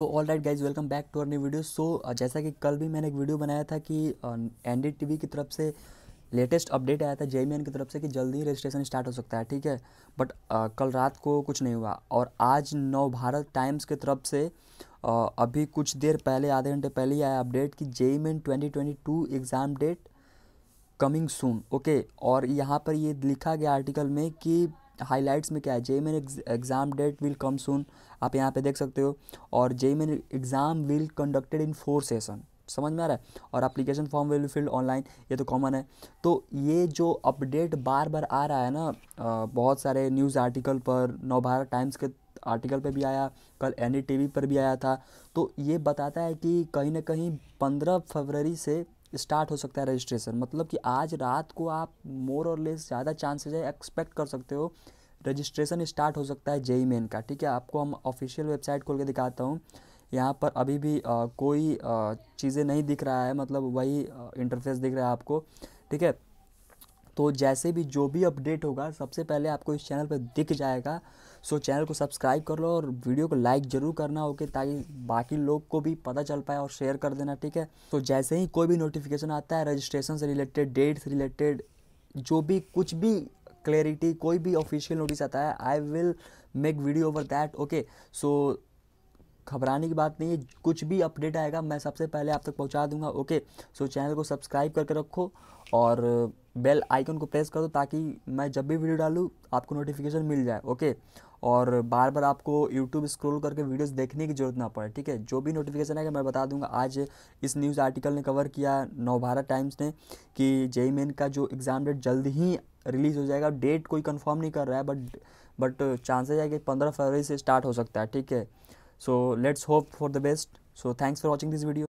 तो all right guys welcome back to our new video so जैसा कि कल भी मैंने एक वीडियो बनाया था कि एन डी टी वी की तरफ से लेटेस्ट अपडेट आया था एन की तरफ से कि जल्दी ही रजिस्ट्रेशन स्टार्ट हो सकता है ठीक है बट uh, कल रात को कुछ नहीं हुआ और आज नव भारत टाइम्स की तरफ से आ, uh, अभी कुछ देर पहले आधे घंटे पहले ही आया अपडेट कि JEE main twenty exam date coming soon okay और यहाँ पर ये लिखा गया आर्टिकल में कि हाईलाइट्स में क्या है JEE main exam date will come soon आप यहाँ पे देख सकते हो और JEE main exam will conducted in four session समझ में आ रहा है और application form will filled online ये तो कॉमन है तो ये जो अपडेट बार बार आ रहा है ना बहुत सारे न्यूज़ आर्टिकल पर नव भारत टाइम्स के आर्टिकल पे भी आया कल एन e पर भी आया था तो ये बताता है कि कहीं ना कहीं पंद्रह फरवरी से स्टार्ट हो सकता है रजिस्ट्रेशन मतलब कि आज रात को आप मोर और लेस ज़्यादा चांसेज है एक्सपेक्ट कर सकते हो रजिस्ट्रेशन स्टार्ट हो सकता है जेई मेन का ठीक है आपको हम ऑफिशियल वेबसाइट खोल के दिखाता हूँ यहाँ पर अभी भी आ, कोई चीज़ें नहीं दिख रहा है मतलब वही इंटरफेस दिख रहा है आपको ठीक है तो जैसे भी जो भी अपडेट होगा सबसे पहले आपको इस चैनल पर दिख जाएगा सो चैनल को सब्सक्राइब कर लो और वीडियो को लाइक ज़रूर करना ओके ताकि बाकी लोग को भी पता चल पाए और शेयर कर देना ठीक है तो जैसे ही कोई भी नोटिफिकेशन आता है रजिस्ट्रेशन से रिलेटेड डेट से रिलेटेड जो भी कुछ भी क्लैरिटी कोई भी ऑफिशियल नोटिस आता है I will make video over that okay so घबराने की बात नहीं है कुछ भी अपडेट आएगा मैं सबसे पहले आप तक पहुंचा दूंगा ओके सो चैनल को सब्सक्राइब करके रखो और बेल आइकन को प्रेस कर दो ताकि मैं जब भी वीडियो डालूँ आपको नोटिफिकेशन मिल जाए ओके और बार बार आपको यूट्यूब स्क्रॉल करके वीडियोस देखने की जरूरत ना पड़े ठीक है जो भी नोटिफिकेशन आएगा मैं बता दूंगा आज इस न्यूज़ आर्टिकल ने कवर किया नवभारत टाइम्स ने कि जेई मेन का जो एग्ज़ाम डेट जल्द ही रिलीज़ हो जाएगा डेट कोई कंफर्म नहीं कर रहा है बट बट चांसेस है कि पंद्रह फरवरी से स्टार्ट हो सकता है ठीक है so let's hope for the best so thanks for watching this video